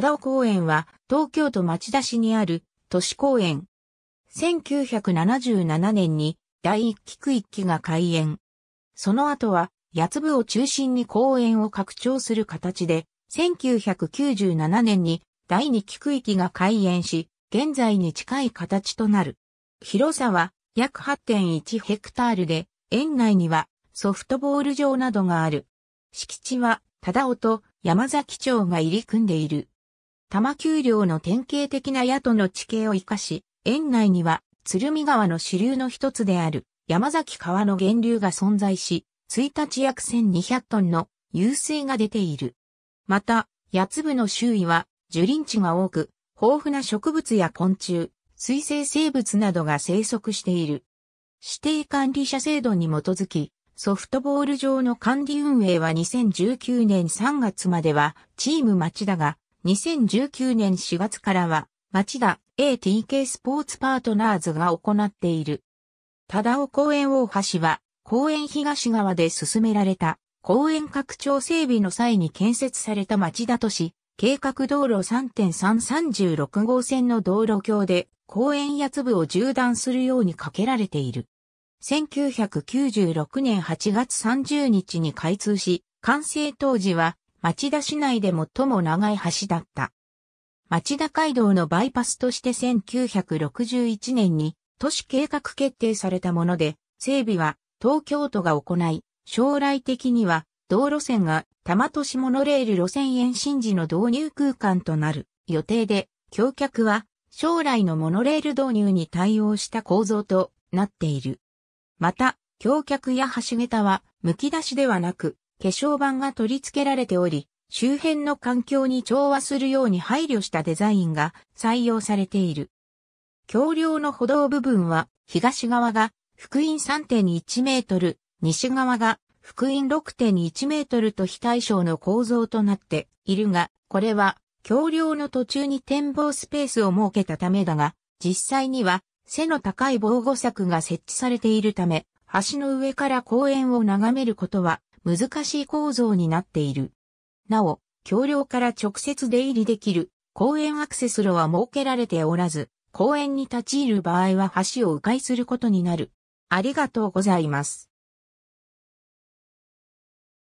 忠夫公園は東京都町田市にある都市公園。1977年に第一期区一期が開園。その後は八つ部を中心に公園を拡張する形で、1997年に第二期区域が開園し、現在に近い形となる。広さは約8.1ヘクタールで、園内にはソフトボール場などがある。敷地は、忠尾と山崎町が入り組んでいる。多摩丘陵の典型的な野党の地形を活かし、園内には鶴見川の支流の一つである山崎川の源流が存在し、1日約1200トンの湧水が出ている。また、八粒の周囲は樹林地が多く、豊富な植物や昆虫、水生生物などが生息している。指定管理者制度に基づき、ソフトボール場の管理運営は2019年3月まではチーム町だが、2019年4月からは、町田 ATK スポーツパートナーズが行っている。忠尾公園大橋は、公園東側で進められた、公園拡張整備の際に建設された町田都市、計画道路3.336号線の道路橋で、公園や部を縦断するようにかけられている。1996年8月30日に開通し、完成当時は町田市内で最も長い橋だった。町田街道のバイパスとして1961年に都市計画決定されたもので、整備は東京都が行い、将来的には道路線が多摩都市モノレール路線延伸時の導入空間となる予定で、橋脚は将来のモノレール導入に対応した構造となっている。また、橋脚や橋桁は剥き出しではなく、化粧板が取り付けられており、周辺の環境に調和するように配慮したデザインが採用されている。橋梁の歩道部分は東側が福音3.1メートル、西側が福音6.1メートルと非対称の構造となっているが、これは橋梁の途中に展望スペースを設けたためだが、実際には背の高い防護柵が設置されているため、橋の上から公園を眺めることは難しい構造になっている。なお、橋梁から直接出入りできる公園アクセス路は設けられておらず、公園に立ち入る場合は橋を迂回することになる。ありがとうございます。